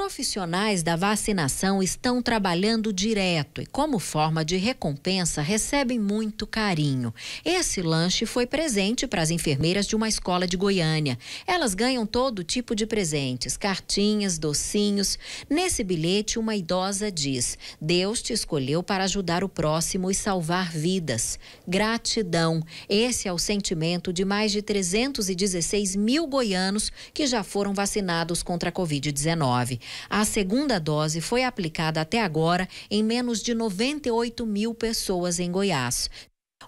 profissionais da vacinação estão trabalhando direto e, como forma de recompensa, recebem muito carinho. Esse lanche foi presente para as enfermeiras de uma escola de Goiânia. Elas ganham todo tipo de presentes, cartinhas, docinhos. Nesse bilhete, uma idosa diz: Deus te escolheu para ajudar o próximo e salvar vidas. Gratidão. Esse é o sentimento de mais de 316 mil goianos que já foram vacinados contra a Covid-19. A segunda dose foi aplicada até agora em menos de 98 mil pessoas em Goiás.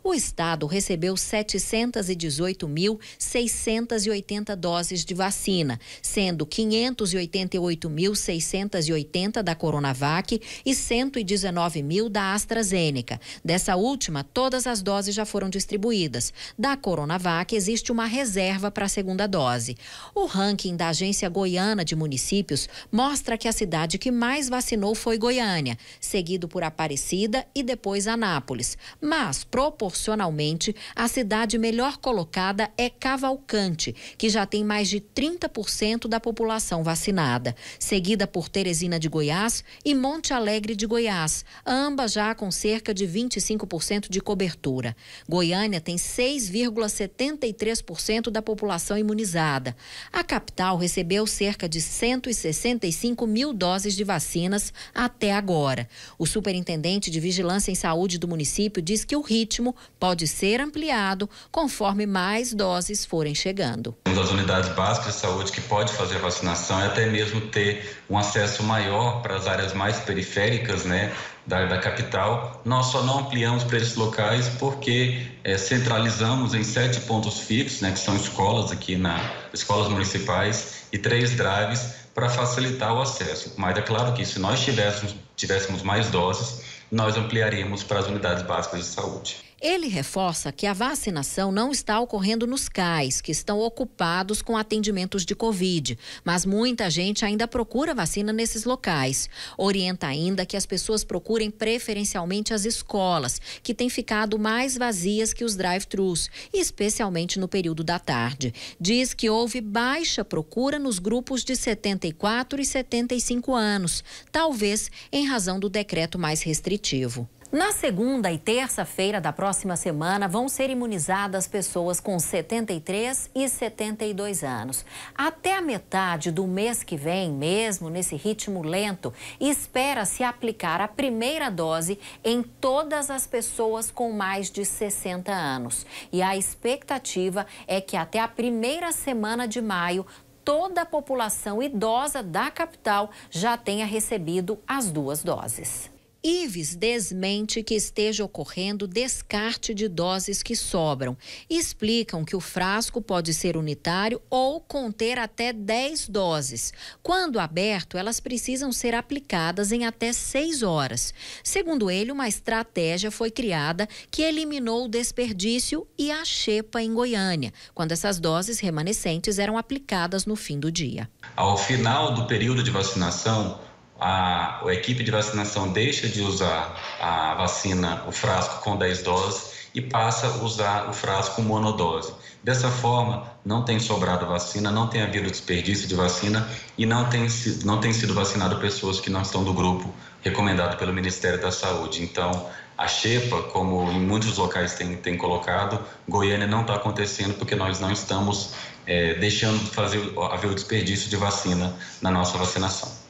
O estado recebeu 718.680 doses de vacina, sendo 588.680 da Coronavac e 119.000 mil da AstraZeneca. Dessa última, todas as doses já foram distribuídas. Da Coronavac existe uma reserva para a segunda dose. O ranking da Agência Goiana de Municípios mostra que a cidade que mais vacinou foi Goiânia, seguido por Aparecida e depois Anápolis. Mas proporcionalmente proporcionalmente, a cidade melhor colocada é Cavalcante, que já tem mais de 30% da população vacinada, seguida por Teresina de Goiás e Monte Alegre de Goiás, ambas já com cerca de 25% de cobertura. Goiânia tem 6,73% da população imunizada. A capital recebeu cerca de 165 mil doses de vacinas até agora. O superintendente de Vigilância em Saúde do município diz que o ritmo pode ser ampliado conforme mais doses forem chegando. Uma das unidades básicas de saúde que pode fazer vacinação é até mesmo ter um acesso maior para as áreas mais periféricas, né? Da, da capital, nós só não ampliamos para esses locais porque é, centralizamos em sete pontos fixos, né, que são escolas aqui na escolas municipais e três drives para facilitar o acesso. Mas é claro que se nós tivéssemos, tivéssemos mais doses, nós ampliaríamos para as unidades básicas de saúde. Ele reforça que a vacinação não está ocorrendo nos cais, que estão ocupados com atendimentos de Covid, mas muita gente ainda procura vacina nesses locais. Orienta ainda que as pessoas procurem preferencialmente as escolas, que têm ficado mais vazias que os drive-thrus, especialmente no período da tarde. Diz que houve baixa procura nos grupos de 74 e 75 anos, talvez em razão do decreto mais restritivo. Na segunda e terça-feira da próxima semana vão ser imunizadas pessoas com 73 e 72 anos. Até a metade do mês que vem, mesmo nesse ritmo lento, espera-se aplicar a primeira dose em todas as pessoas com mais de 60 anos. E a expectativa é que até a primeira semana de maio, toda a população idosa da capital já tenha recebido as duas doses. Ives desmente que esteja ocorrendo descarte de doses que sobram. Explicam que o frasco pode ser unitário ou conter até 10 doses. Quando aberto, elas precisam ser aplicadas em até 6 horas. Segundo ele, uma estratégia foi criada que eliminou o desperdício e a xepa em Goiânia, quando essas doses remanescentes eram aplicadas no fim do dia. Ao final do período de vacinação, a, a equipe de vacinação deixa de usar a vacina, o frasco com 10 doses e passa a usar o frasco com monodose. Dessa forma, não tem sobrado vacina, não tem havido desperdício de vacina e não tem, não tem sido vacinado pessoas que não estão do grupo recomendado pelo Ministério da Saúde. Então, a Xepa, como em muitos locais tem, tem colocado, Goiânia não está acontecendo porque nós não estamos é, deixando de fazer, haver o desperdício de vacina na nossa vacinação.